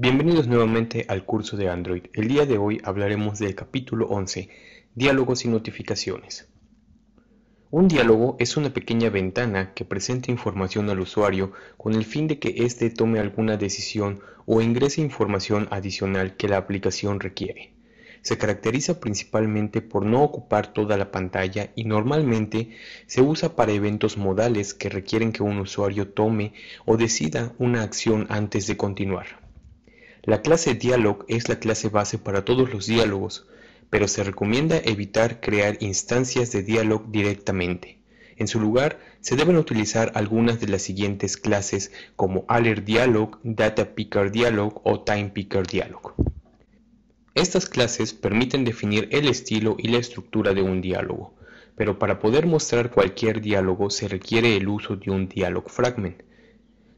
Bienvenidos nuevamente al curso de Android. El día de hoy hablaremos del capítulo 11, Diálogos y notificaciones. Un diálogo es una pequeña ventana que presenta información al usuario con el fin de que éste tome alguna decisión o ingrese información adicional que la aplicación requiere. Se caracteriza principalmente por no ocupar toda la pantalla y normalmente se usa para eventos modales que requieren que un usuario tome o decida una acción antes de continuar. La clase dialog es la clase base para todos los diálogos, pero se recomienda evitar crear instancias de dialog directamente. En su lugar, se deben utilizar algunas de las siguientes clases como Alert Dialog, Data o TimePickerDialog. Estas clases permiten definir el estilo y la estructura de un diálogo, pero para poder mostrar cualquier diálogo se requiere el uso de un DialogFragment.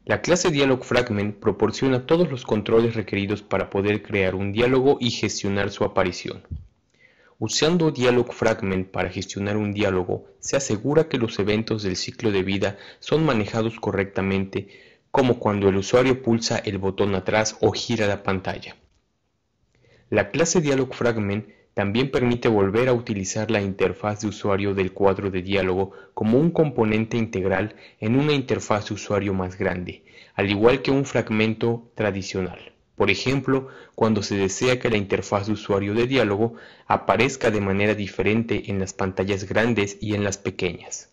La clase DialogFragment proporciona todos los controles requeridos para poder crear un diálogo y gestionar su aparición. Usando DialogFragment para gestionar un diálogo, se asegura que los eventos del ciclo de vida son manejados correctamente, como cuando el usuario pulsa el botón atrás o gira la pantalla. La clase DialogFragment también permite volver a utilizar la interfaz de usuario del cuadro de diálogo como un componente integral en una interfaz de usuario más grande, al igual que un fragmento tradicional. Por ejemplo, cuando se desea que la interfaz de usuario de diálogo aparezca de manera diferente en las pantallas grandes y en las pequeñas.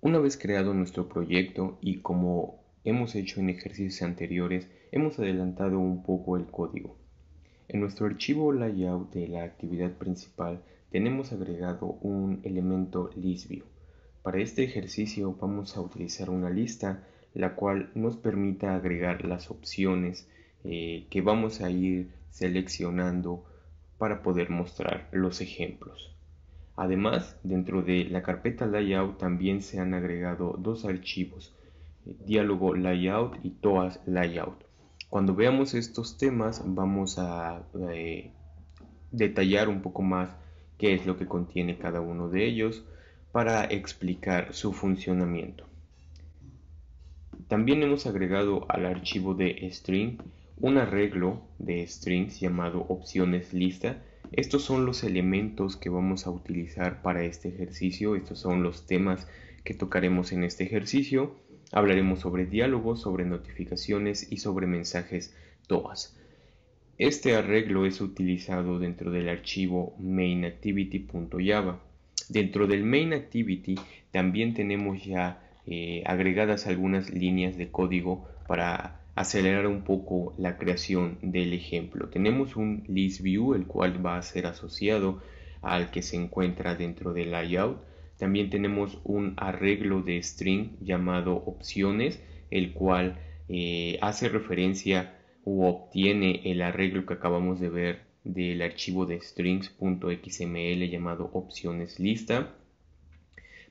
Una vez creado nuestro proyecto y como hemos hecho en ejercicios anteriores, hemos adelantado un poco el código. En nuestro archivo layout de la actividad principal tenemos agregado un elemento listview. Para este ejercicio vamos a utilizar una lista la cual nos permita agregar las opciones eh, que vamos a ir seleccionando para poder mostrar los ejemplos. Además, dentro de la carpeta layout también se han agregado dos archivos, eh, diálogo layout y toas layout. Cuando veamos estos temas vamos a eh, detallar un poco más qué es lo que contiene cada uno de ellos para explicar su funcionamiento. También hemos agregado al archivo de string un arreglo de strings llamado opciones lista estos son los elementos que vamos a utilizar para este ejercicio, estos son los temas que tocaremos en este ejercicio. Hablaremos sobre diálogos, sobre notificaciones y sobre mensajes TOAS. Este arreglo es utilizado dentro del archivo mainActivity.java. Dentro del mainActivity también tenemos ya eh, agregadas algunas líneas de código para acelerar un poco la creación del ejemplo. Tenemos un list view, el cual va a ser asociado al que se encuentra dentro del layout. También tenemos un arreglo de string llamado opciones, el cual eh, hace referencia o obtiene el arreglo que acabamos de ver del archivo de strings.xml llamado opciones lista.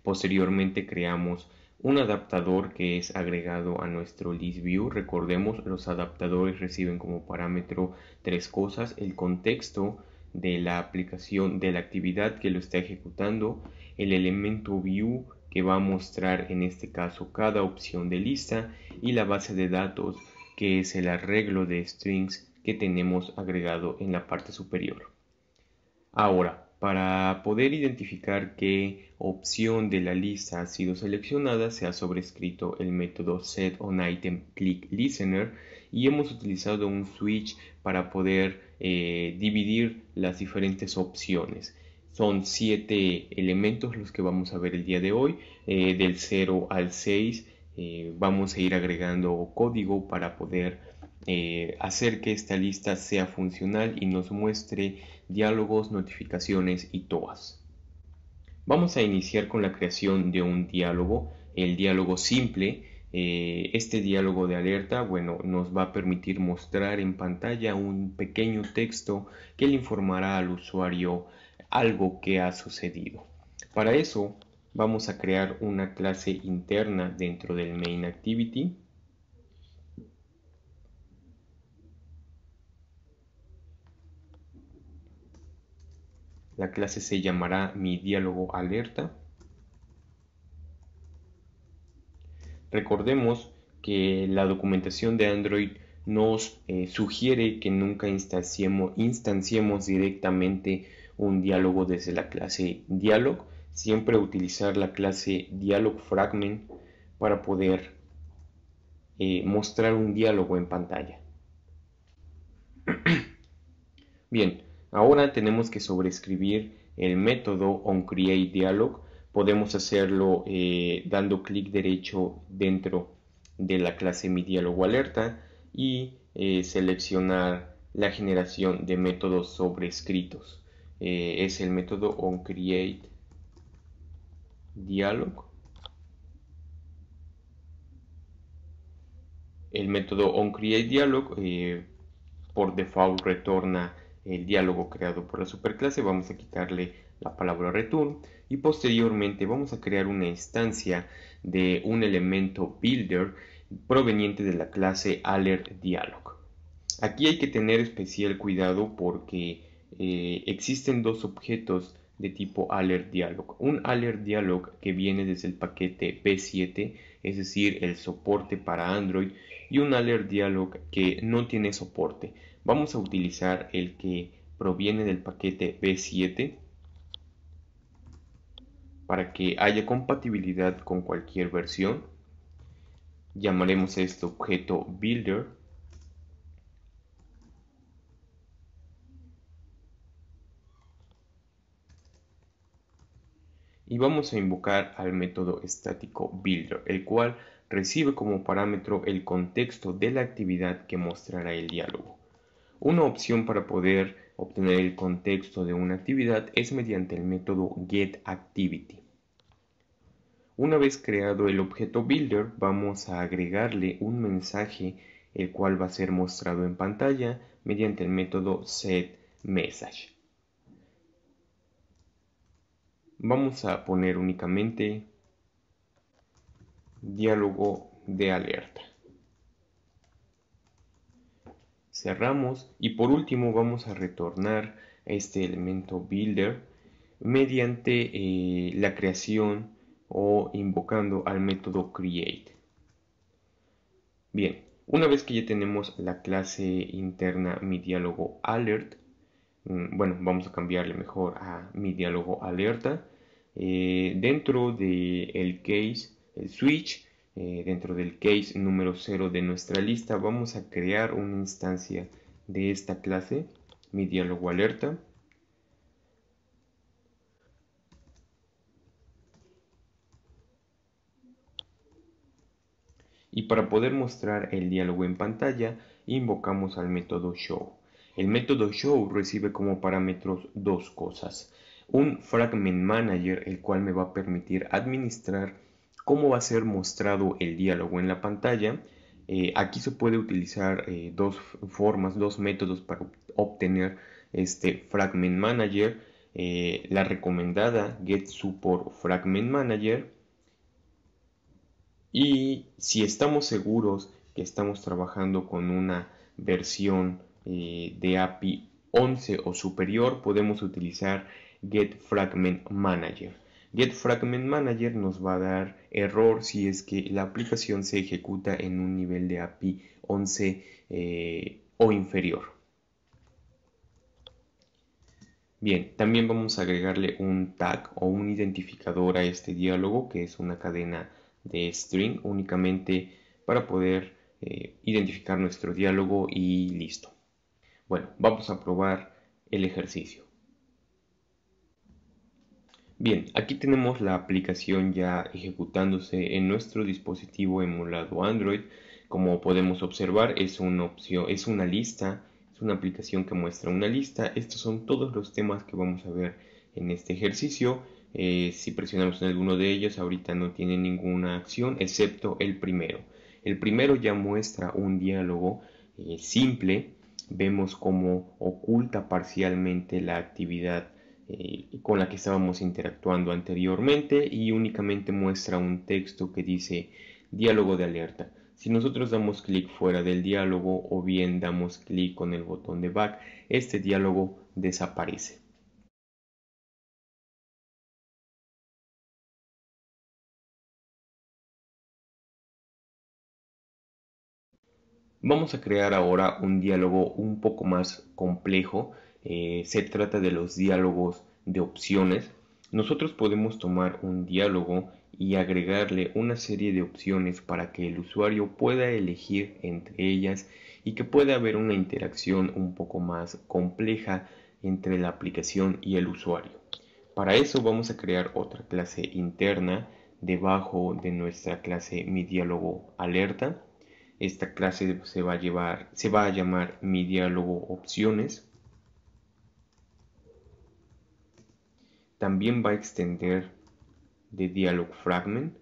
Posteriormente creamos un adaptador que es agregado a nuestro list Recordemos, los adaptadores reciben como parámetro tres cosas, el contexto de la aplicación de la actividad que lo está ejecutando, el elemento view que va a mostrar en este caso cada opción de lista y la base de datos que es el arreglo de strings que tenemos agregado en la parte superior. Ahora, para poder identificar qué opción de la lista ha sido seleccionada, se ha sobrescrito el método set on item click listener y hemos utilizado un switch para poder eh, dividir las diferentes opciones. Son siete elementos los que vamos a ver el día de hoy, eh, del 0 al 6. Eh, vamos a ir agregando código para poder hacer que esta lista sea funcional y nos muestre diálogos, notificaciones y TOAS. Vamos a iniciar con la creación de un diálogo, el diálogo simple. Eh, este diálogo de alerta, bueno, nos va a permitir mostrar en pantalla un pequeño texto que le informará al usuario algo que ha sucedido. Para eso, vamos a crear una clase interna dentro del main activity La clase se llamará mi diálogo alerta. Recordemos que la documentación de Android nos eh, sugiere que nunca instanciemos, directamente un diálogo desde la clase dialog, siempre utilizar la clase dialog fragment para poder eh, mostrar un diálogo en pantalla. Bien, Ahora tenemos que sobreescribir el método onCreateDialog. Podemos hacerlo eh, dando clic derecho dentro de la clase alerta y eh, seleccionar la generación de métodos sobrescritos. Eh, es el método onCreateDialog. El método onCreateDialog por default retorna el diálogo creado por la superclase, vamos a quitarle la palabra return y posteriormente vamos a crear una instancia de un elemento builder proveniente de la clase AlertDialog. Aquí hay que tener especial cuidado porque eh, existen dos objetos de tipo AlertDialog. Un AlertDialog que viene desde el paquete P7, es decir, el soporte para Android, y un AlertDialog que no tiene soporte Vamos a utilizar el que proviene del paquete B7 para que haya compatibilidad con cualquier versión. Llamaremos a este objeto Builder. Y vamos a invocar al método estático Builder, el cual recibe como parámetro el contexto de la actividad que mostrará el diálogo. Una opción para poder obtener el contexto de una actividad es mediante el método getActivity. Una vez creado el objeto builder, vamos a agregarle un mensaje el cual va a ser mostrado en pantalla mediante el método setMessage. Vamos a poner únicamente diálogo de alerta. cerramos y por último vamos a retornar a este elemento builder mediante eh, la creación o invocando al método create. Bien, una vez que ya tenemos la clase interna mi diálogo alert, mm, bueno, vamos a cambiarle mejor a mi diálogo alerta, eh, dentro del case, el switch, eh, dentro del case número 0 de nuestra lista vamos a crear una instancia de esta clase, mi diálogo alerta. Y para poder mostrar el diálogo en pantalla, invocamos al método show. El método show recibe como parámetros dos cosas. Un fragment manager, el cual me va a permitir administrar cómo va a ser mostrado el diálogo en la pantalla. Eh, aquí se puede utilizar eh, dos formas, dos métodos para obtener este Fragment Manager. Eh, la recomendada Get Support Fragment Manager. Y si estamos seguros que estamos trabajando con una versión de API 11 o superior, podemos utilizar Get Fragment Manager. GetFragmentManager Manager nos va a dar error si es que la aplicación se ejecuta en un nivel de API 11 eh, o inferior. Bien, también vamos a agregarle un tag o un identificador a este diálogo que es una cadena de string únicamente para poder eh, identificar nuestro diálogo y listo. Bueno, vamos a probar el ejercicio. Bien, aquí tenemos la aplicación ya ejecutándose en nuestro dispositivo emulado Android. Como podemos observar, es una opción, es una lista, es una aplicación que muestra una lista. Estos son todos los temas que vamos a ver en este ejercicio. Eh, si presionamos en alguno de ellos, ahorita no tiene ninguna acción, excepto el primero. El primero ya muestra un diálogo eh, simple. Vemos cómo oculta parcialmente la actividad eh, con la que estábamos interactuando anteriormente y únicamente muestra un texto que dice diálogo de alerta. Si nosotros damos clic fuera del diálogo o bien damos clic con el botón de back, este diálogo desaparece. Vamos a crear ahora un diálogo un poco más complejo eh, se trata de los diálogos de opciones. Nosotros podemos tomar un diálogo y agregarle una serie de opciones para que el usuario pueda elegir entre ellas y que pueda haber una interacción un poco más compleja entre la aplicación y el usuario. Para eso vamos a crear otra clase interna debajo de nuestra clase mi diálogo alerta. Esta clase se va a, se va a llamar mi diálogo opciones También va a extender de dialog fragment.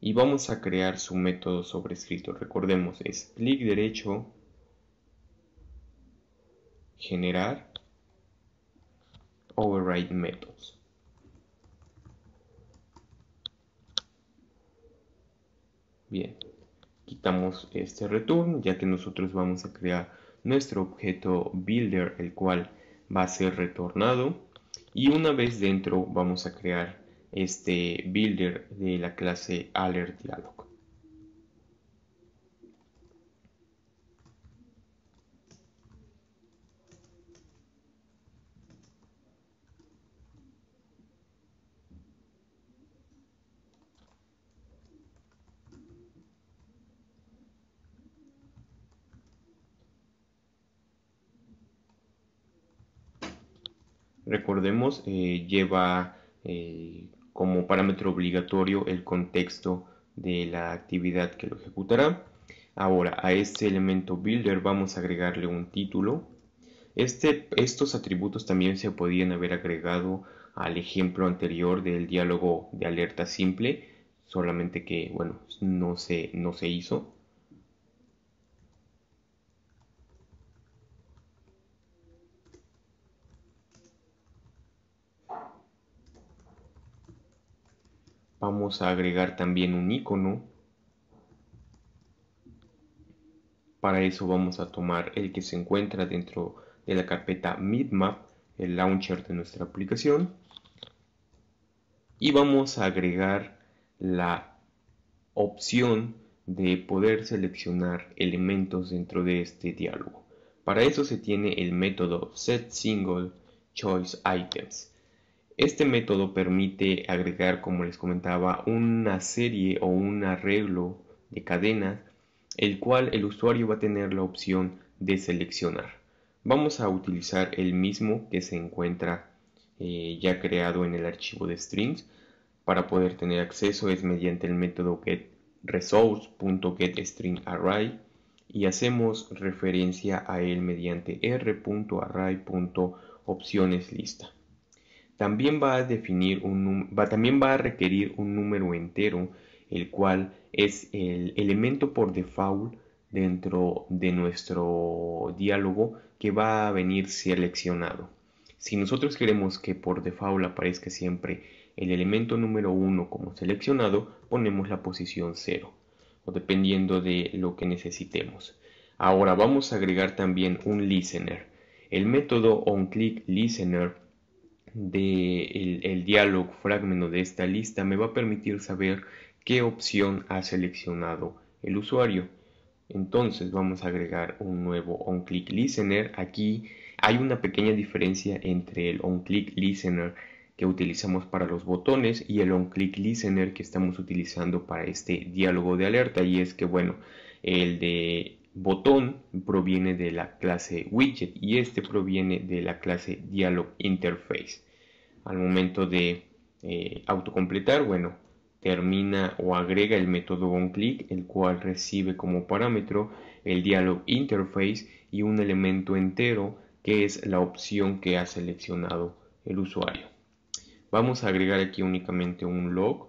Y vamos a crear su método sobrescrito. Recordemos, es clic derecho, generar, override methods. Bien, quitamos este return ya que nosotros vamos a crear nuestro objeto builder, el cual va a ser retornado. Y una vez dentro vamos a crear este builder de la clase alert dialog. recordemos, eh, lleva eh, como parámetro obligatorio el contexto de la actividad que lo ejecutará. Ahora, a este elemento builder vamos a agregarle un título. Este, estos atributos también se podían haber agregado al ejemplo anterior del diálogo de alerta simple, solamente que, bueno, no no se hizo. vamos a agregar también un icono para eso vamos a tomar el que se encuentra dentro de la carpeta Midmap el launcher de nuestra aplicación y vamos a agregar la opción de poder seleccionar elementos dentro de este diálogo para eso se tiene el método setSingleChoiceItems este método permite agregar, como les comentaba, una serie o un arreglo de cadenas, el cual el usuario va a tener la opción de seleccionar. Vamos a utilizar el mismo que se encuentra eh, ya creado en el archivo de strings. Para poder tener acceso es mediante el método getResource.getStringArray y hacemos referencia a él mediante r.array.opcionesLista también va a definir un va, también va a requerir un número entero, el cual es el elemento por default dentro de nuestro diálogo que va a venir seleccionado. Si nosotros queremos que por default aparezca siempre el elemento número 1 como seleccionado, ponemos la posición 0, o dependiendo de lo que necesitemos. Ahora vamos a agregar también un listener. El método onClickListener del de el diálogo fragmento de esta lista me va a permitir saber qué opción ha seleccionado el usuario. Entonces vamos a agregar un nuevo On-Click Listener. Aquí hay una pequeña diferencia entre el onClickListener Listener que utilizamos para los botones y el click Listener que estamos utilizando para este diálogo de alerta. Y es que, bueno, el de botón proviene de la clase widget y este proviene de la clase dialog interface. Al momento de eh, autocompletar, bueno, termina o agrega el método onClick, el cual recibe como parámetro el dialog interface y un elemento entero que es la opción que ha seleccionado el usuario. Vamos a agregar aquí únicamente un log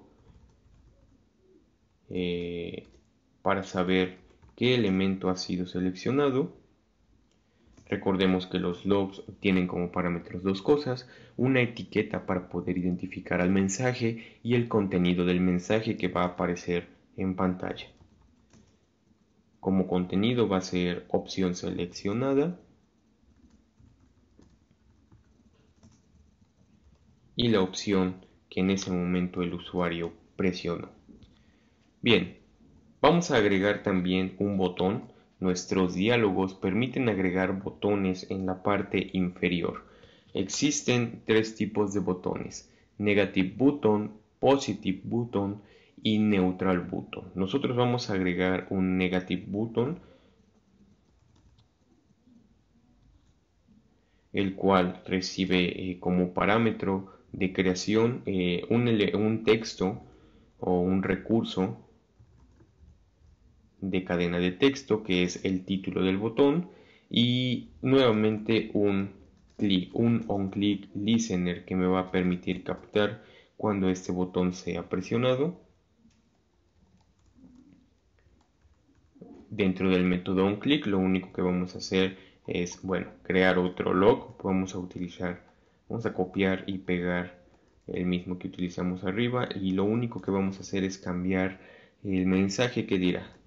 eh, para saber qué elemento ha sido seleccionado. Recordemos que los logs tienen como parámetros dos cosas, una etiqueta para poder identificar al mensaje y el contenido del mensaje que va a aparecer en pantalla. Como contenido va a ser opción seleccionada y la opción que en ese momento el usuario presionó. Bien, Vamos a agregar también un botón. Nuestros diálogos permiten agregar botones en la parte inferior. Existen tres tipos de botones. Negative button, positive button y neutral button. Nosotros vamos a agregar un negative button, el cual recibe eh, como parámetro de creación eh, un texto o un recurso de cadena de texto que es el título del botón y nuevamente un clic, un on listener que me va a permitir captar cuando este botón sea presionado dentro del método on click lo único que vamos a hacer es bueno crear otro log vamos a utilizar vamos a copiar y pegar el mismo que utilizamos arriba y lo único que vamos a hacer es cambiar el mensaje que dirá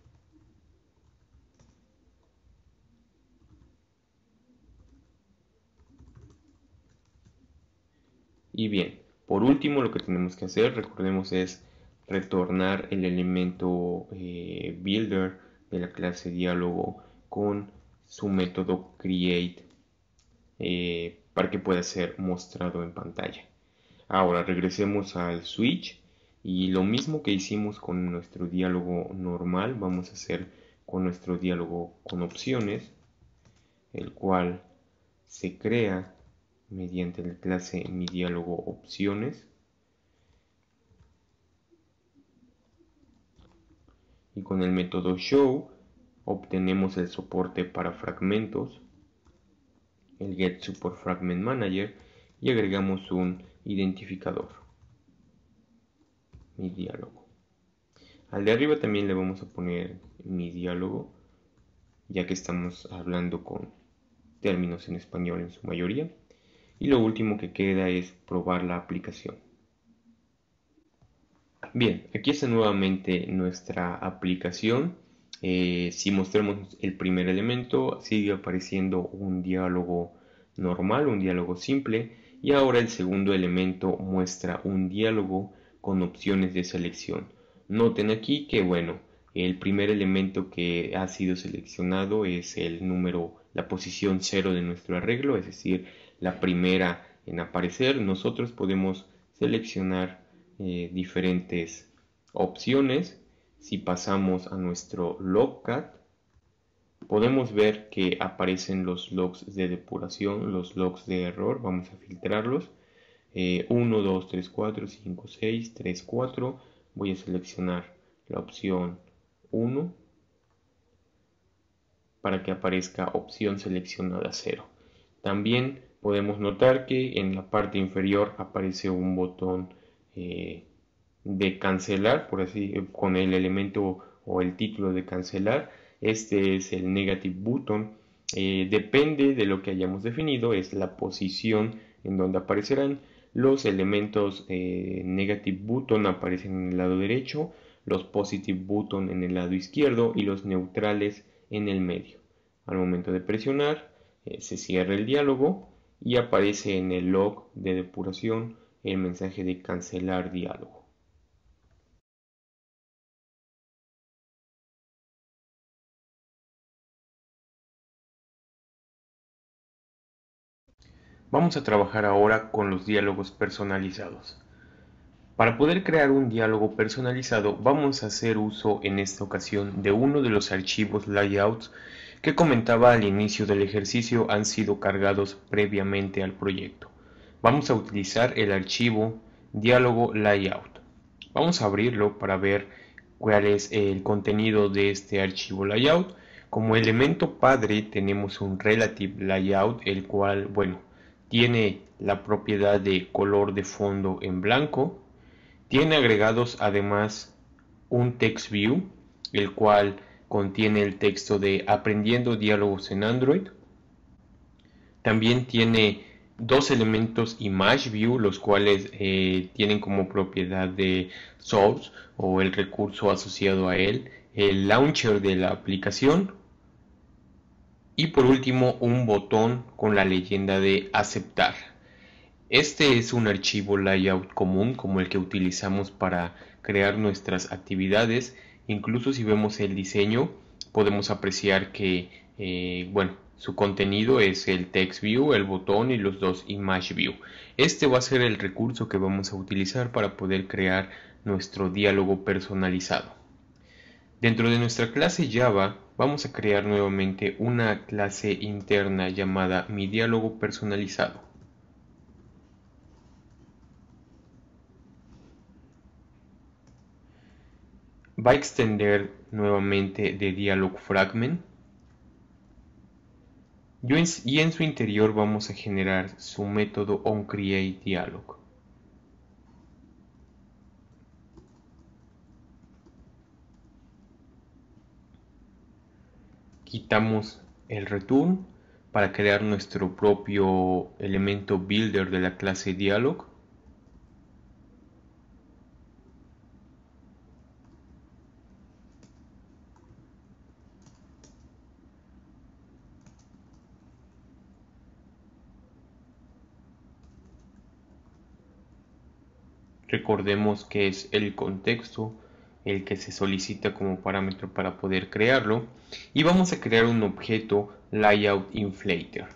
Y bien, por último lo que tenemos que hacer, recordemos, es retornar el elemento eh, builder de la clase diálogo con su método create eh, para que pueda ser mostrado en pantalla. Ahora regresemos al switch y lo mismo que hicimos con nuestro diálogo normal vamos a hacer con nuestro diálogo con opciones el cual se crea mediante la clase mi diálogo opciones y con el método show obtenemos el soporte para fragmentos el get support fragment manager y agregamos un identificador mi diálogo al de arriba también le vamos a poner mi diálogo ya que estamos hablando con términos en español en su mayoría y lo último que queda es probar la aplicación. Bien, aquí está nuevamente nuestra aplicación. Eh, si mostramos el primer elemento, sigue apareciendo un diálogo normal, un diálogo simple. Y ahora el segundo elemento muestra un diálogo con opciones de selección. Noten aquí que, bueno, el primer elemento que ha sido seleccionado es el número, la posición 0 de nuestro arreglo, es decir, la primera en aparecer, nosotros podemos seleccionar eh, diferentes opciones. Si pasamos a nuestro logcat, podemos ver que aparecen los logs de depuración, los logs de error, vamos a filtrarlos. 1, 2, 3, 4, 5, 6, 3, 4. Voy a seleccionar la opción 1 para que aparezca opción seleccionada 0. También podemos notar que en la parte inferior aparece un botón eh, de cancelar, por así, eh, con el elemento o el título de cancelar. Este es el negative button. Eh, depende de lo que hayamos definido, es la posición en donde aparecerán. Los elementos negative button aparecen en el lado derecho, los positive button en el lado izquierdo y los neutrales en el medio. Al momento de presionar, se cierra el diálogo y aparece en el log de depuración el mensaje de cancelar diálogo. Vamos a trabajar ahora con los diálogos personalizados. Para poder crear un diálogo personalizado vamos a hacer uso en esta ocasión de uno de los archivos layouts que comentaba al inicio del ejercicio han sido cargados previamente al proyecto. Vamos a utilizar el archivo diálogo layout. Vamos a abrirlo para ver cuál es el contenido de este archivo layout. Como elemento padre tenemos un relative layout, el cual, bueno, tiene la propiedad de color de fondo en blanco. Tiene agregados además un text view, el cual contiene el texto de Aprendiendo diálogos en Android. También tiene dos elementos ImageView, los cuales eh, tienen como propiedad de source o el recurso asociado a él, el launcher de la aplicación y por último un botón con la leyenda de aceptar. Este es un archivo layout común como el que utilizamos para crear nuestras actividades Incluso si vemos el diseño, podemos apreciar que, eh, bueno, su contenido es el TextView, el botón y los dos ImageView. Este va a ser el recurso que vamos a utilizar para poder crear nuestro diálogo personalizado. Dentro de nuestra clase Java vamos a crear nuevamente una clase interna llamada mi personalizado. va a extender nuevamente de dialog fragment y en su interior vamos a generar su método onCreateDialog. Quitamos el return para crear nuestro propio elemento builder de la clase dialog Recordemos que es el contexto el que se solicita como parámetro para poder crearlo y vamos a crear un objeto layout inflator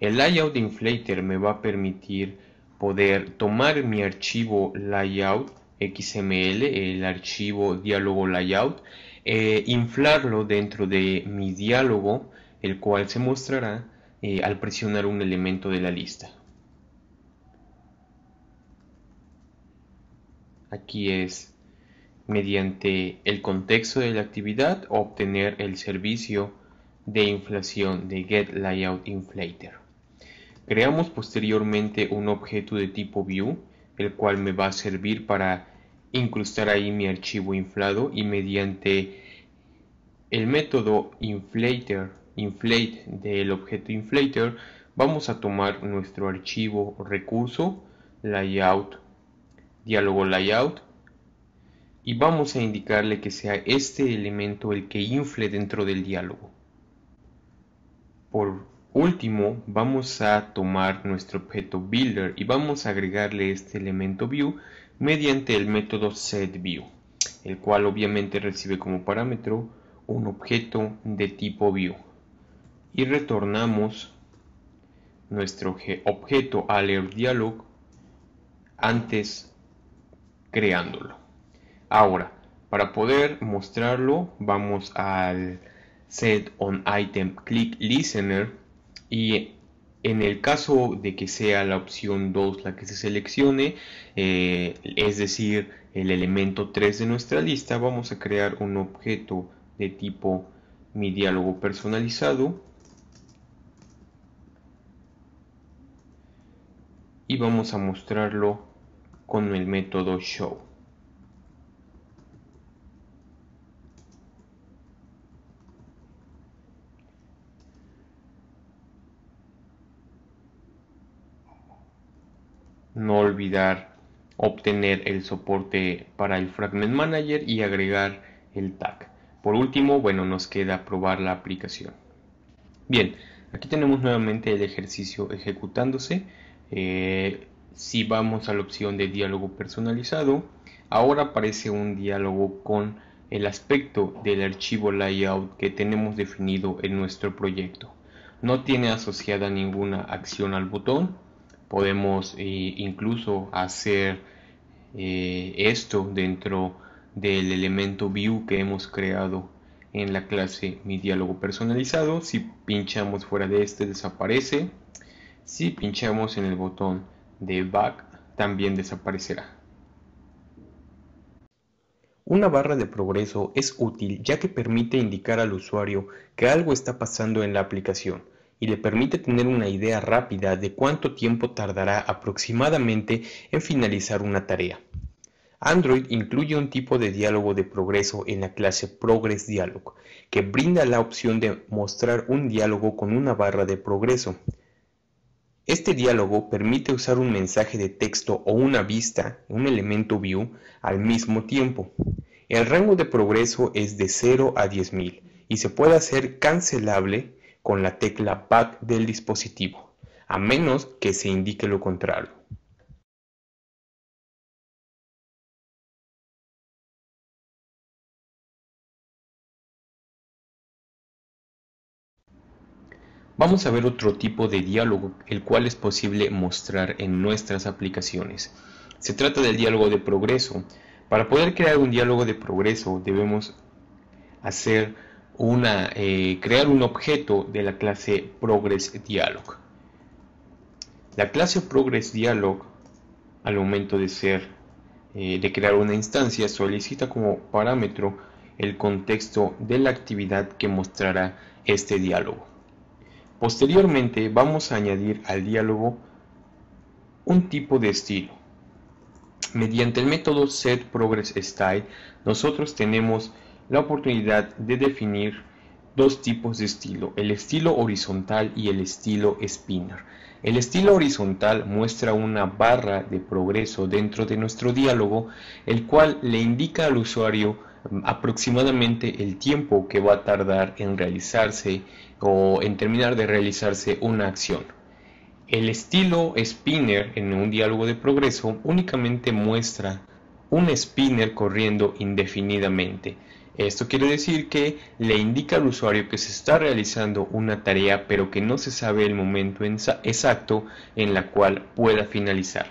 el layout inflator me va a permitir poder tomar mi archivo layout xml el archivo diálogo layout e inflarlo dentro de mi diálogo el cual se mostrará eh, al presionar un elemento de la lista Aquí es mediante el contexto de la actividad obtener el servicio de inflación de getLayoutInflator. Creamos posteriormente un objeto de tipo view, el cual me va a servir para incrustar ahí mi archivo inflado y mediante el método inflate del objeto inflator, vamos a tomar nuestro archivo recurso layout diálogo layout y vamos a indicarle que sea este elemento el que infle dentro del diálogo. Por último, vamos a tomar nuestro objeto builder y vamos a agregarle este elemento view mediante el método setView, el cual obviamente recibe como parámetro un objeto de tipo view. Y retornamos nuestro objeto alertDialog antes creándolo. Ahora, para poder mostrarlo, vamos al set on item click listener y en el caso de que sea la opción 2 la que se seleccione, eh, es decir, el elemento 3 de nuestra lista, vamos a crear un objeto de tipo mi diálogo personalizado y vamos a mostrarlo con el método show. No olvidar obtener el soporte para el Fragment Manager y agregar el tag. Por último, bueno, nos queda probar la aplicación. Bien, aquí tenemos nuevamente el ejercicio ejecutándose. Eh, si vamos a la opción de diálogo personalizado, ahora aparece un diálogo con el aspecto del archivo layout que tenemos definido en nuestro proyecto. No tiene asociada ninguna acción al botón. Podemos eh, incluso hacer eh, esto dentro del elemento view que hemos creado en la clase mi diálogo personalizado. Si pinchamos fuera de este desaparece. Si pinchamos en el botón de bug también desaparecerá. Una barra de progreso es útil ya que permite indicar al usuario que algo está pasando en la aplicación y le permite tener una idea rápida de cuánto tiempo tardará aproximadamente en finalizar una tarea. Android incluye un tipo de diálogo de progreso en la clase Progress Dialog, que brinda la opción de mostrar un diálogo con una barra de progreso. Este diálogo permite usar un mensaje de texto o una vista, un elemento view, al mismo tiempo. El rango de progreso es de 0 a 10.000 y se puede hacer cancelable con la tecla back del dispositivo, a menos que se indique lo contrario. Vamos a ver otro tipo de diálogo, el cual es posible mostrar en nuestras aplicaciones. Se trata del diálogo de progreso. Para poder crear un diálogo de progreso debemos hacer una, eh, crear un objeto de la clase ProgressDialog. La clase ProgressDialog, al momento de ser eh, de crear una instancia, solicita como parámetro el contexto de la actividad que mostrará este diálogo. Posteriormente vamos a añadir al diálogo un tipo de estilo. Mediante el método setProgressStyle nosotros tenemos la oportunidad de definir dos tipos de estilo, el estilo horizontal y el estilo spinner. El estilo horizontal muestra una barra de progreso dentro de nuestro diálogo, el cual le indica al usuario mm, aproximadamente el tiempo que va a tardar en realizarse o en terminar de realizarse una acción. El estilo spinner en un diálogo de progreso únicamente muestra un spinner corriendo indefinidamente. Esto quiere decir que le indica al usuario que se está realizando una tarea pero que no se sabe el momento exacto en la cual pueda finalizar.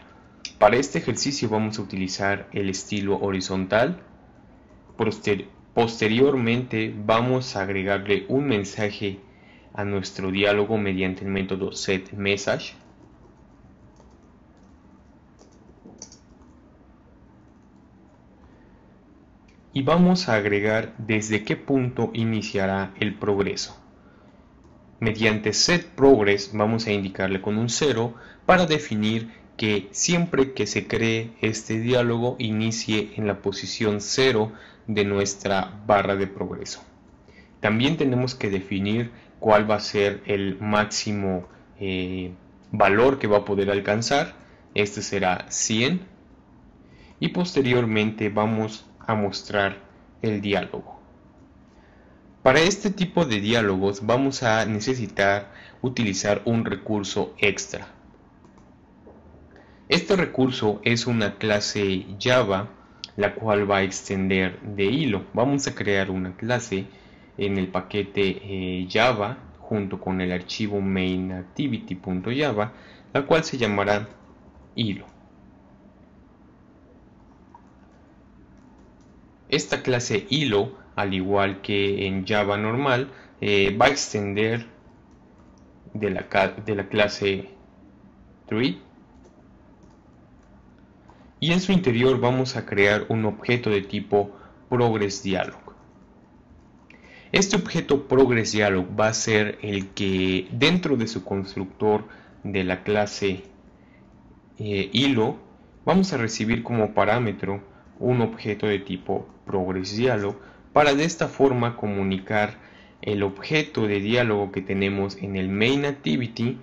Para este ejercicio vamos a utilizar el estilo horizontal. posteriormente vamos a agregarle un mensaje a nuestro diálogo mediante el método setMessage. Y vamos a agregar desde qué punto iniciará el progreso. Mediante setProgress vamos a indicarle con un 0 para definir que siempre que se cree este diálogo inicie en la posición 0 de nuestra barra de progreso. También tenemos que definir cuál va a ser el máximo eh, valor que va a poder alcanzar. Este será 100. Y posteriormente vamos a mostrar el diálogo. Para este tipo de diálogos vamos a necesitar utilizar un recurso extra. Este recurso es una clase Java la cual va a extender de hilo. Vamos a crear una clase en el paquete eh, Java junto con el archivo mainActivity.java, la cual se llamará hilo. Esta clase hilo, al igual que en Java normal, eh, va a extender de la, de la clase tree y en su interior vamos a crear un objeto de tipo progressDialog. Este objeto progress dialog va a ser el que dentro de su constructor de la clase eh, hilo vamos a recibir como parámetro un objeto de tipo progress dialog para de esta forma comunicar el objeto de diálogo que tenemos en el main activity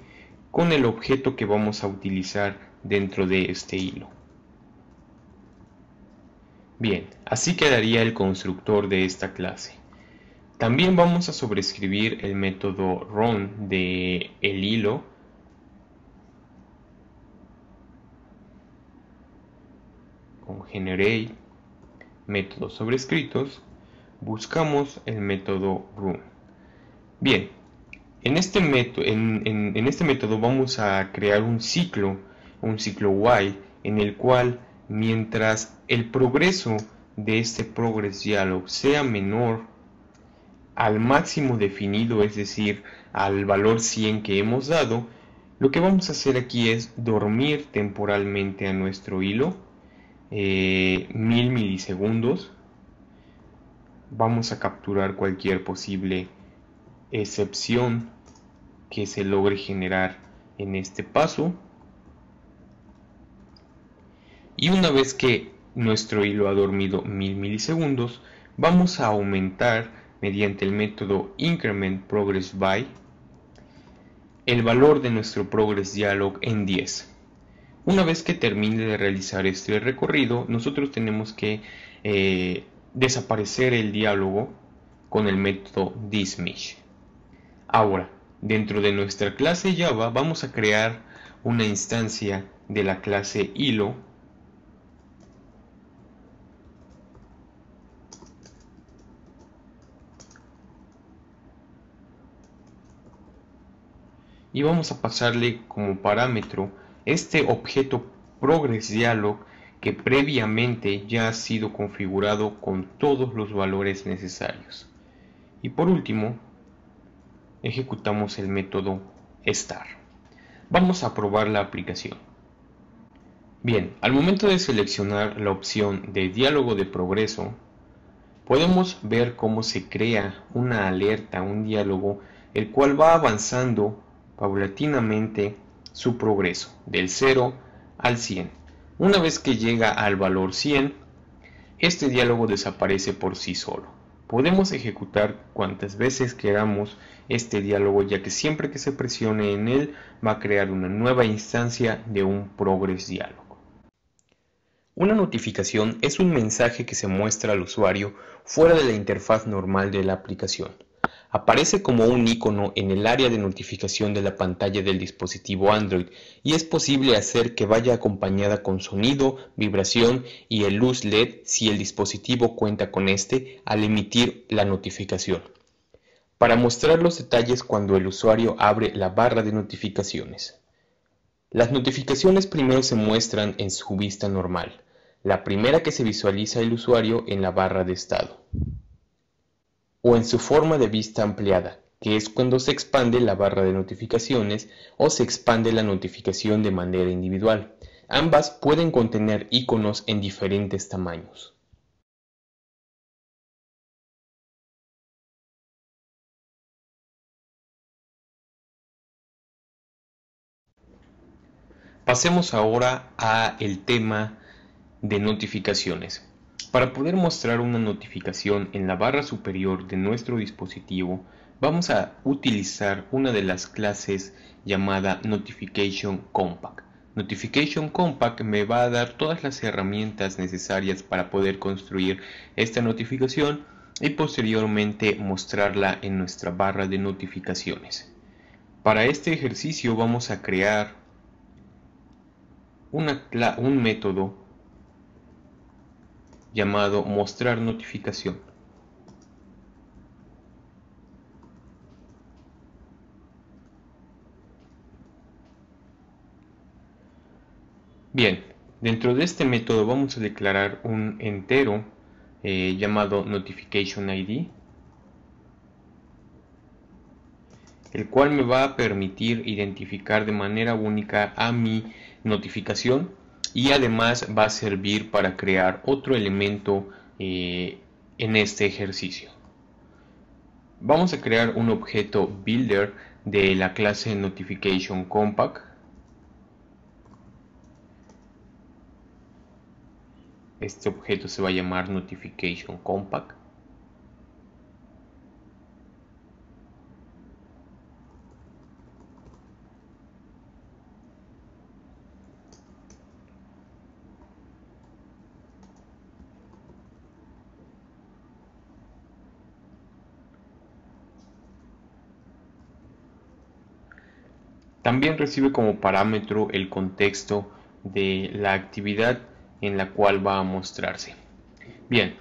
con el objeto que vamos a utilizar dentro de este hilo. Bien, así quedaría el constructor de esta clase. También vamos a sobreescribir el método run de el hilo con generate métodos sobrescritos buscamos el método RUN. Bien, en este, método, en, este método vamos a crear un ciclo, un ciclo while, en el cual mientras el progreso de este progress dialog sea menor al máximo definido, es decir, al valor 100 que hemos dado, lo que vamos a hacer aquí es dormir temporalmente a nuestro hilo, 1000 eh, mil milisegundos. Vamos a capturar cualquier posible excepción que se logre generar en este paso. Y una vez que nuestro hilo ha dormido mil milisegundos, vamos a aumentar mediante el método increment progress by el valor de nuestro progress dialog en 10. Una vez que termine de realizar este recorrido, nosotros tenemos que eh, desaparecer el diálogo con el método dismiss Ahora, dentro de nuestra clase Java vamos a crear una instancia de la clase hilo y vamos a pasarle como parámetro este objeto progress que previamente ya ha sido configurado con todos los valores necesarios. Y por último, ejecutamos el método star. Vamos a probar la aplicación. Bien, al momento de seleccionar la opción de diálogo de progreso, podemos ver cómo se crea una alerta, un diálogo, el cual va avanzando paulatinamente su progreso del 0 al 100. Una vez que llega al valor 100, este diálogo desaparece por sí solo. Podemos ejecutar cuantas veces queramos este diálogo ya que siempre que se presione en él va a crear una nueva instancia de un progress diálogo. Una notificación es un mensaje que se muestra al usuario fuera de la interfaz normal de la aplicación. Aparece como un icono en el área de notificación de la pantalla del dispositivo Android y es posible hacer que vaya acompañada con sonido, vibración y el luz LED si el dispositivo cuenta con este al emitir la notificación. Para mostrar los detalles cuando el usuario abre la barra de notificaciones. Las notificaciones primero se muestran en su vista normal, la primera que se visualiza el usuario en la barra de estado o en su forma de vista ampliada, que es cuando se expande la barra de notificaciones o se expande la notificación de manera individual. Ambas pueden contener iconos en diferentes tamaños. Pasemos ahora a el tema de notificaciones. Para poder mostrar una notificación en la barra superior de nuestro dispositivo, vamos a utilizar una de las clases llamada Notification Compact. Notification Compact me va a dar todas las herramientas necesarias para poder construir esta notificación y posteriormente mostrarla en nuestra barra de notificaciones. Para este ejercicio vamos a crear un método llamado mostrar notificación. Bien, dentro de este método vamos a declarar un entero eh, llamado notification ID el cual me va a permitir identificar de manera única a mi notificación y además va a servir para crear otro elemento eh, en este ejercicio. Vamos a crear un objeto builder de la clase notification compact este objeto se va a llamar notification compact También recibe como parámetro el contexto de la actividad en la cual va a mostrarse. Bien,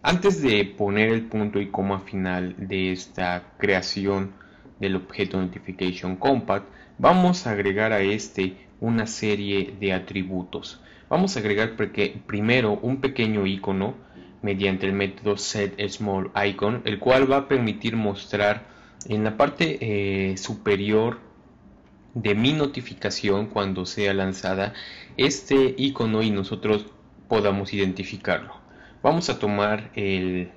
antes de poner el punto y coma final de esta creación del objeto Notification Compact, vamos a agregar a este una serie de atributos. Vamos a agregar primero un pequeño icono mediante el método setSmallIcon, el cual va a permitir mostrar en la parte eh, superior de mi notificación cuando sea lanzada este icono y nosotros podamos identificarlo. Vamos a tomar el,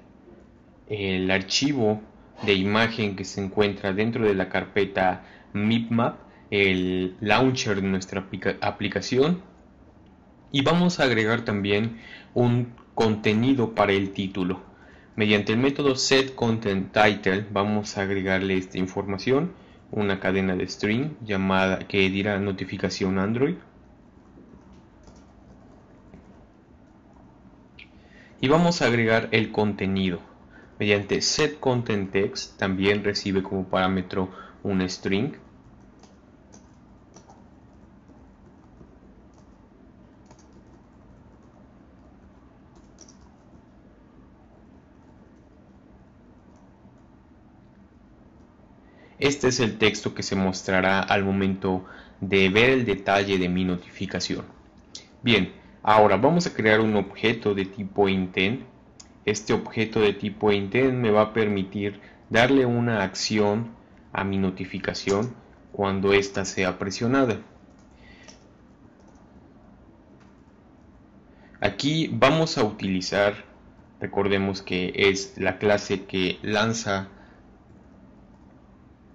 archivo de imagen que se encuentra dentro de la carpeta MIPMAP, el launcher de nuestra aplicación y vamos a agregar también un contenido para el título. Mediante el método setContentTitle vamos a agregarle esta información una cadena de string llamada que dirá notificación Android. Y vamos a agregar el contenido. Mediante setContentText también recibe como parámetro un string Este es el texto que se mostrará al momento de ver el detalle de mi notificación. Bien, ahora vamos a crear un objeto de tipo intent. Este objeto de tipo intent me va a permitir darle una acción a mi notificación cuando ésta sea presionada. Aquí vamos a utilizar, recordemos que es la clase que lanza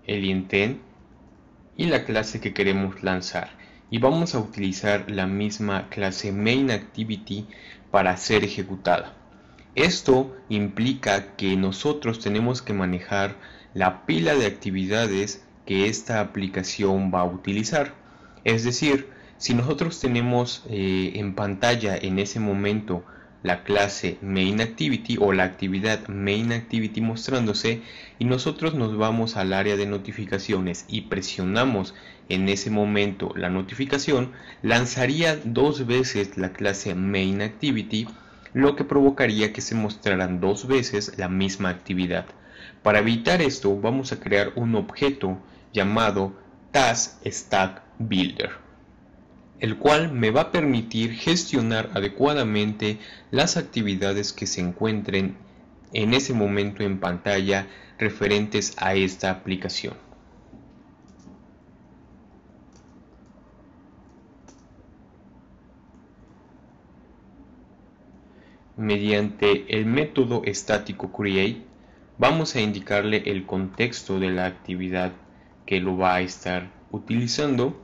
el intent y la clase que queremos lanzar y vamos a utilizar la misma clase MainActivity para ser ejecutada. Esto implica que nosotros tenemos que manejar la pila de actividades que esta aplicación va a utilizar. Es decir, si nosotros tenemos eh, en pantalla en ese momento la clase MainActivity o la actividad MainActivity mostrándose y nosotros nos vamos al área de notificaciones y presionamos en ese momento la notificación, lanzaría dos veces la clase MainActivity lo que provocaría que se mostraran dos veces la misma actividad. Para evitar esto vamos a crear un objeto llamado TaskStackBuilder el cual me va a permitir gestionar adecuadamente las actividades que se encuentren en ese momento en pantalla referentes a esta aplicación. Mediante el método estático create vamos a indicarle el contexto de la actividad que lo va a estar utilizando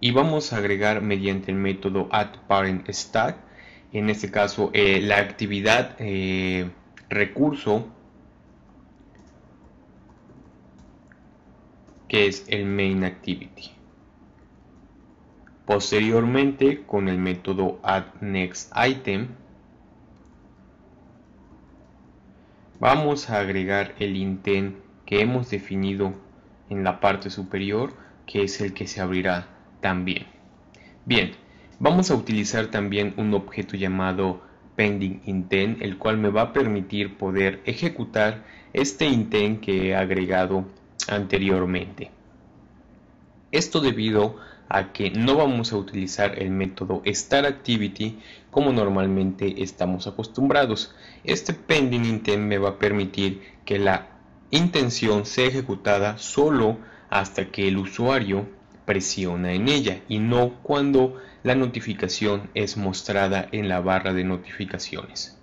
y vamos a agregar mediante el método add parent en este caso eh, la actividad eh, recurso que es el main activity posteriormente con el método add next item vamos a agregar el intent que hemos definido en la parte superior que es el que se abrirá también. Bien, vamos a utilizar también un objeto llamado pending intent, el cual me va a permitir poder ejecutar este intent que he agregado anteriormente. Esto debido a que no vamos a utilizar el método startActivity como normalmente estamos acostumbrados. Este pending intent me va a permitir que la intención sea ejecutada solo hasta que el usuario presiona en ella y no cuando la notificación es mostrada en la barra de notificaciones.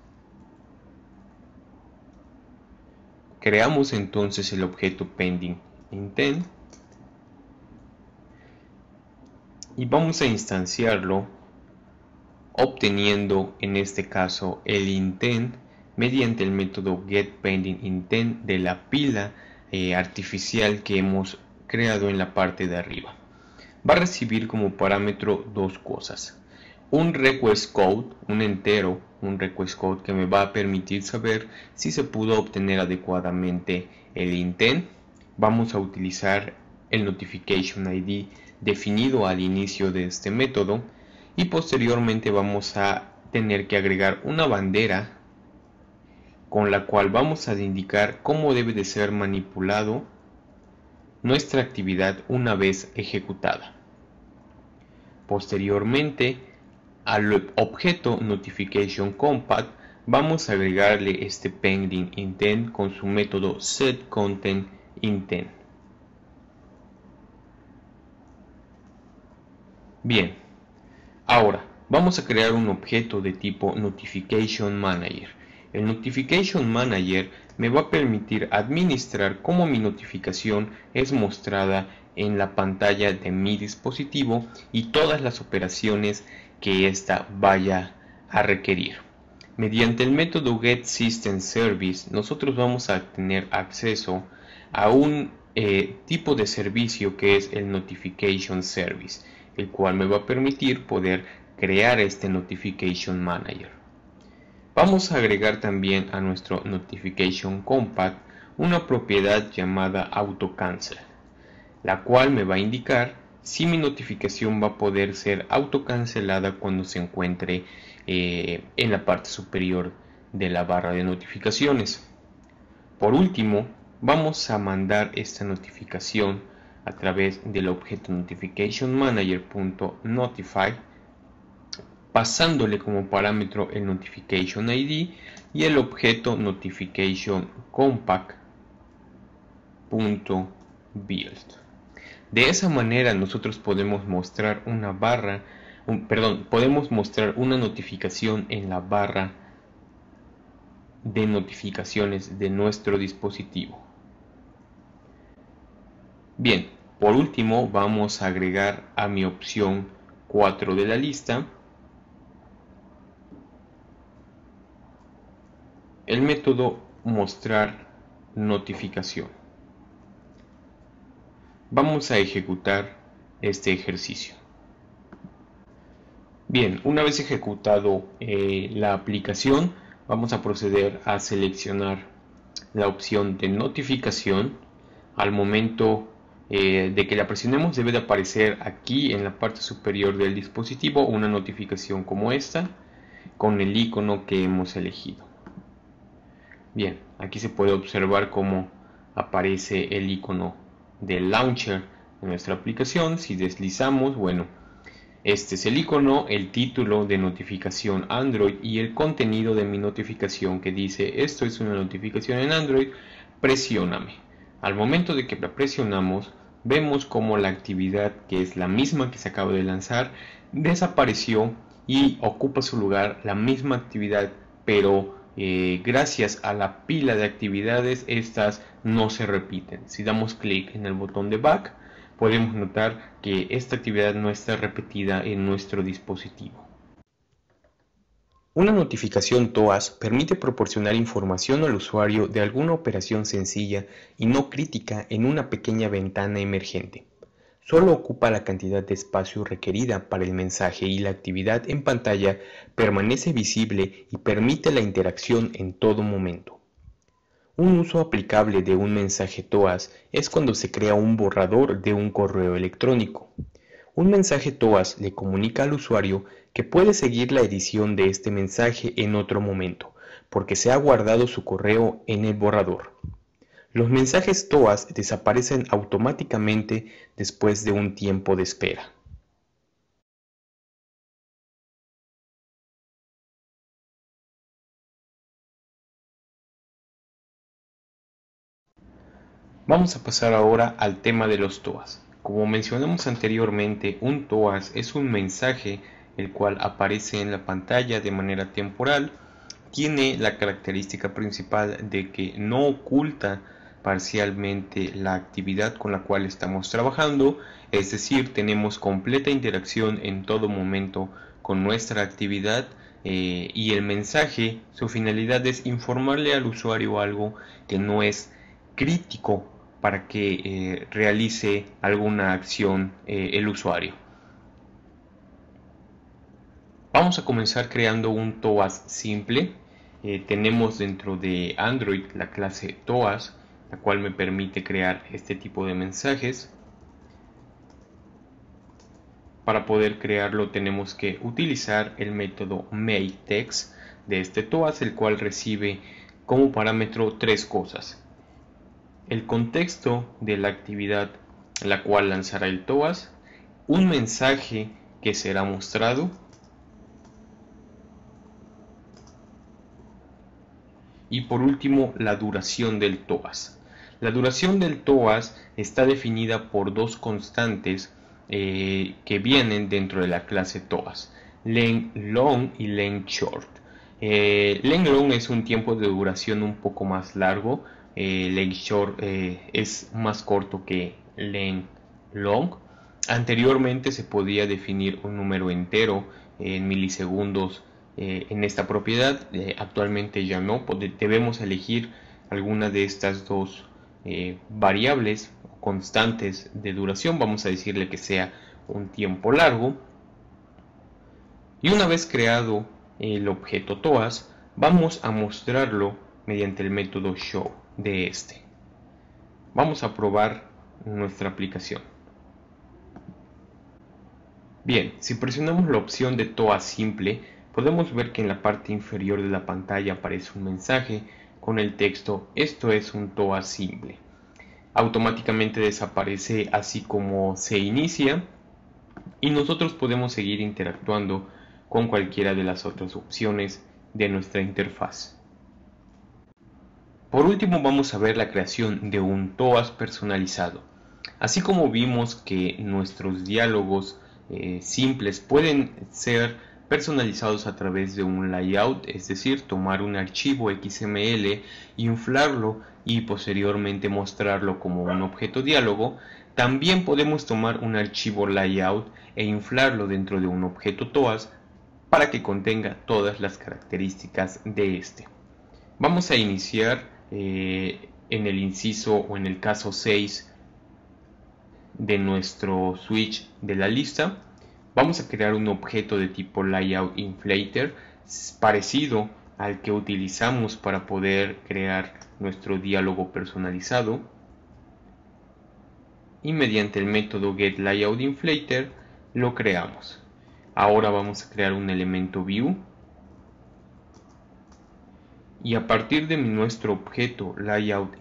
Creamos entonces el objeto pending intent y vamos a instanciarlo obteniendo en este caso el intent mediante el método getPendingIntent de la pila eh, artificial que hemos creado en la parte de arriba va a recibir como parámetro dos cosas. Un request code, un entero, un request code que me va a permitir saber si se pudo obtener adecuadamente el intent. Vamos a utilizar el notification ID definido al inicio de este método y posteriormente vamos a tener que agregar una bandera con la cual vamos a indicar cómo debe de ser manipulado nuestra actividad una vez ejecutada. Posteriormente, al objeto Notification Compact vamos a agregarle este pending intent con su método setContentIntent. Bien, ahora vamos a crear un objeto de tipo NotificationManager. El Notification Manager me va a permitir administrar cómo mi notificación es mostrada en la pantalla de mi dispositivo y todas las operaciones que ésta vaya a requerir. Mediante el método GetSystemService nosotros vamos a tener acceso a un eh, tipo de servicio que es el Notification Service, el cual me va a permitir poder crear este Notification Manager. Vamos a agregar también a nuestro Notification Compact una propiedad llamada AutoCancel, la cual me va a indicar si mi notificación va a poder ser autocancelada cuando se encuentre eh, en la parte superior de la barra de notificaciones. Por último, vamos a mandar esta notificación a través del objeto notificationmanager.notify pasándole como parámetro el notification id y el objeto notification compact.build. De esa manera nosotros podemos mostrar una barra, perdón, podemos mostrar una notificación en la barra de notificaciones de nuestro dispositivo. Bien, por último vamos a agregar a mi opción 4 de la lista El método mostrar notificación. Vamos a ejecutar este ejercicio. Bien, una vez ejecutado eh, la aplicación, vamos a proceder a seleccionar la opción de notificación. Al momento eh, de que la presionemos debe de aparecer aquí en la parte superior del dispositivo una notificación como esta con el icono que hemos elegido. Bien, aquí se puede observar cómo aparece el icono del launcher de nuestra aplicación. Si deslizamos, bueno, este es el icono, el título de notificación Android y el contenido de mi notificación que dice esto es una notificación en Android, presióname. Al momento de que la presionamos, vemos como la actividad que es la misma que se acaba de lanzar desapareció y ocupa su lugar la misma actividad pero eh, gracias a la pila de actividades estas no se repiten. Si damos clic en el botón de back podemos notar que esta actividad no está repetida en nuestro dispositivo. Una notificación TOAS permite proporcionar información al usuario de alguna operación sencilla y no crítica en una pequeña ventana emergente solo ocupa la cantidad de espacio requerida para el mensaje y la actividad en pantalla permanece visible y permite la interacción en todo momento. Un uso aplicable de un mensaje TOAS es cuando se crea un borrador de un correo electrónico. Un mensaje TOAS le comunica al usuario que puede seguir la edición de este mensaje en otro momento, porque se ha guardado su correo en el borrador. Los mensajes TOAS desaparecen automáticamente después de un tiempo de espera. Vamos a pasar ahora al tema de los TOAS. Como mencionamos anteriormente, un TOAS es un mensaje el cual aparece en la pantalla de manera temporal, tiene la característica principal de que no oculta parcialmente la actividad con la cual estamos trabajando, es decir, tenemos completa interacción en todo momento con nuestra actividad eh, y el mensaje, su finalidad es informarle al usuario algo que no es crítico para que eh, realice alguna acción eh, el usuario. Vamos a comenzar creando un TOAS simple. tenemos dentro de Android la clase TOAS la cual me permite crear este tipo de mensajes. Para poder crearlo tenemos que utilizar el método makeText de este TOAS, el cual recibe como parámetro tres cosas. El contexto de la actividad la cual lanzará el TOAS, un mensaje que será mostrado y por último la duración del TOAS. La duración del TOAS está definida por dos constantes eh, que vienen dentro de la clase TOAS, length long y length short. Eh, length long es un tiempo de duración un poco más largo, eh, short eh, es más corto que length long. Anteriormente se podía definir un número entero eh, en milisegundos en esta propiedad. actualmente ya no, debemos elegir alguna de estas dos eh, variables constantes de duración, vamos a decirle que sea un tiempo largo. Y una vez creado el objeto TOAS, vamos a mostrarlo mediante el método show de este. Vamos a probar nuestra aplicación. Bien, si presionamos la opción de TOAS simple, podemos ver que en la parte inferior de la pantalla aparece un mensaje con el texto esto es un TOAS simple. Automáticamente desaparece así como se inicia y nosotros podemos seguir interactuando con cualquiera de las otras opciones de nuestra interfaz. Por último vamos a ver la creación de un TOAS personalizado. Así como vimos que nuestros diálogos eh, simples pueden ser personalizados a través de un layout, es decir, tomar un archivo XML, inflarlo y posteriormente mostrarlo como un objeto diálogo, también podemos tomar un archivo layout e inflarlo dentro de un objeto TOAS para que contenga todas las características de este. Vamos a iniciar eh, en el inciso o en el caso 6 de nuestro switch de la lista Vamos a crear un objeto de tipo layout inflator parecido al que utilizamos para poder crear nuestro diálogo personalizado y mediante el método getLayoutInflator lo creamos. Ahora vamos a crear un elemento view y a partir de nuestro objeto layout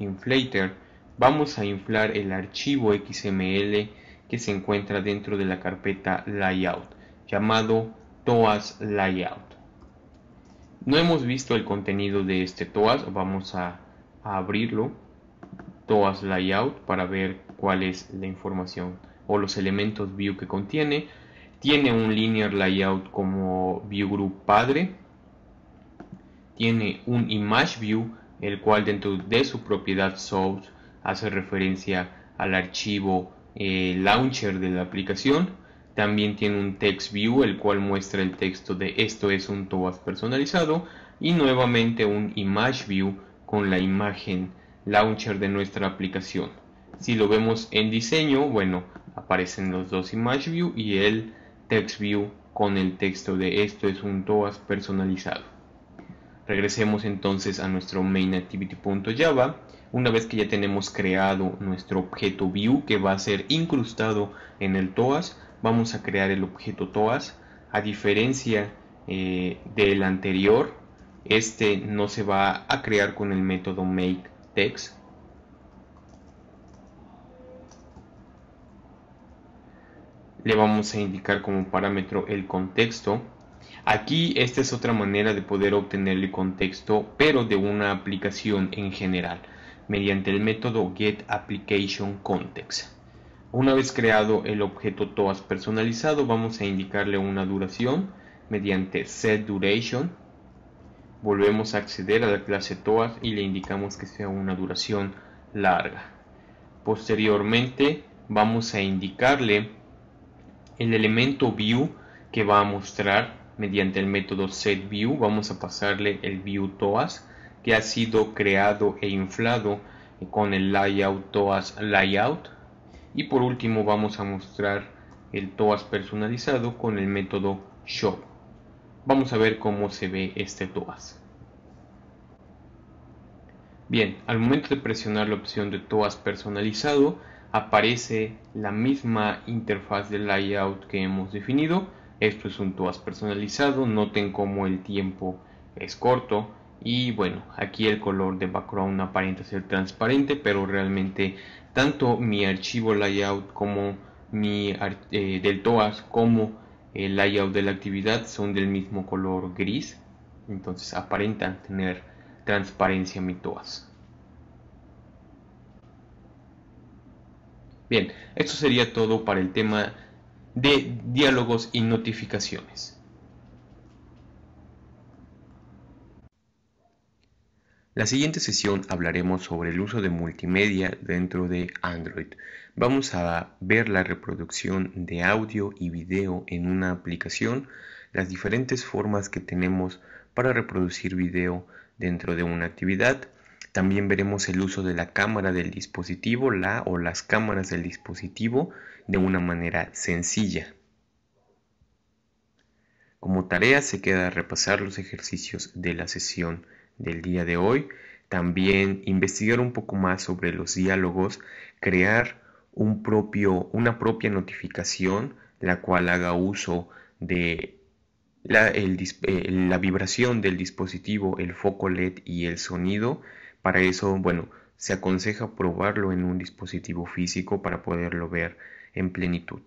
vamos a inflar el archivo XML que se encuentra dentro de la carpeta Layout, llamado TOAS Layout. No hemos visto el contenido de este TOAS, vamos a, abrirlo, TOAS Layout, para ver cuál es la información o los elementos view que contiene. Tiene un linear layout como view group padre. Tiene un image view, el cual dentro de su propiedad source hace referencia al archivo eh, launcher de la aplicación. También tiene un text view, el cual muestra el texto de esto es un toas personalizado. Y nuevamente un image view con la imagen launcher de nuestra aplicación. Si lo vemos en diseño, bueno, aparecen los dos image view y el text view con el texto de esto es un TOAS personalizado. Regresemos entonces a nuestro mainActivity.java una vez que ya tenemos creado nuestro objeto view que va a ser incrustado en el TOAS, vamos a crear el objeto TOAS. A diferencia eh, del anterior, este no se va a crear con el método MakeText. Le vamos a indicar como parámetro el contexto. Aquí esta es otra manera de poder obtener el contexto, pero de una aplicación en general mediante el método getApplicationContext. Una vez creado el objeto TOAS personalizado, vamos a indicarle una duración mediante setDuration. Volvemos a acceder a la clase TOAS y le indicamos que sea una duración larga. Posteriormente, vamos a indicarle el elemento view que va a mostrar mediante el método setView. Vamos a pasarle el view que ha sido creado e inflado con el layout TOAS layout y por último vamos a mostrar el TOAS personalizado con el método show vamos a ver cómo se ve este TOAS bien al momento de presionar la opción de TOAS personalizado aparece la misma interfaz de layout que hemos definido esto es un TOAS personalizado noten cómo el tiempo es corto y bueno aquí el color de background aparenta ser transparente pero realmente tanto mi archivo layout como mi eh, del TOAS como el layout de la actividad son del mismo color gris entonces aparentan tener transparencia mi TOAS bien esto sería todo para el tema de diálogos y notificaciones La siguiente sesión hablaremos sobre el uso de multimedia dentro de Android. Vamos a ver la reproducción de audio y video en una aplicación, las diferentes formas que tenemos para reproducir video dentro de una actividad. También veremos el uso de la cámara del dispositivo, la o las cámaras del dispositivo de una manera sencilla. Como tarea se queda repasar los ejercicios de la sesión del día de hoy, también investigar un poco más sobre los diálogos, crear un propio, una propia notificación, la cual haga uso de la, eh, la vibración del dispositivo, el foco LED y el sonido. Para eso, bueno, se aconseja probarlo en un dispositivo físico para poderlo ver en plenitud.